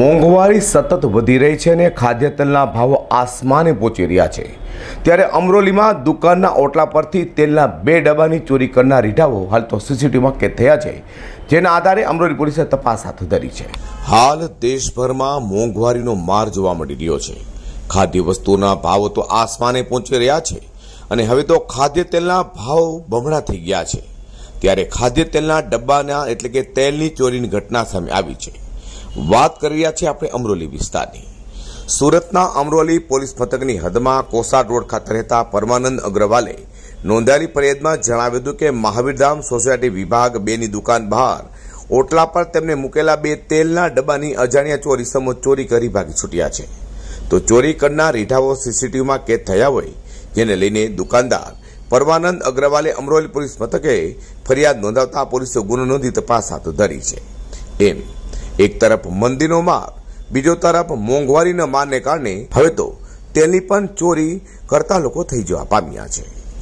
મોંઘવારી સતત વધી રહી છે અને ખાદ્ય તેલના ભાવો આસમાને પહોંચી રહ્યા છે ત્યારે અમરોલીમાં દુકાનના ઓટલા પરથી તેલના બે ડબ્બાની ચોરી કરનાર રીઢાઓ હાલ તો સીસીટીવીમાં કેદ થયા છે જેના આધારે અમરોલી પોલીસે તપાસ હાથ ધરી છે હાલ દેશભરમાં મોંઘવારીનો માર જોવા મળી રહ્યો છે ખાદ્ય વસ્તુઓના ભાવો તો આસમાને પહોંચી રહ્યા છે અને હવે તો ખાદ્ય તેલના ભાવ બમણા થઈ ગયા છે ત્યારે ખાદ્ય તેલના ડબ્બાના એટલે કે તેલની ચોરીની ઘટના સામે આવી છે વાત કરી રહ્યા છીએ આપણે અમરોલી વિસ્તારની સુરતના અમરોલી પોલીસ મથકની હદમાં કોસાડ રોડ ખાતે રહેતા પરમાનંદ અગ્રવાલે નોંધાયેલી ફરિયાદમાં જણાવ્યું હતું કે મહાવીરધામ સોસાયટી વિભાગ બેની દુકાન બહાર ઓટલા પર તેમને મૂકેલા બે તેલના ડબ્બાની અજાણ્યા ચોરી સમો ચોરી કરી ભાગી છૂટ્યા છે તો ચોરી કરનાર રીઢાઓ સીસીટીવીમાં કેદ થયા હોય જેને લઈને દુકાનદાર પરમાનંદ અગ્રવાલે અમરોલી પોલીસ મથકે ફરિયાદ નોંધાવતા પોલીસે ગુનો નોંધી તપાસ હાથ ધરી છે એમ એક તરફ મંદીનો માર બીજો તરફ મોંઘવારીના મારને કારણે હવે તો તેની પણ ચોરી કરતા લોકો થઈ જવા પામ્યા છે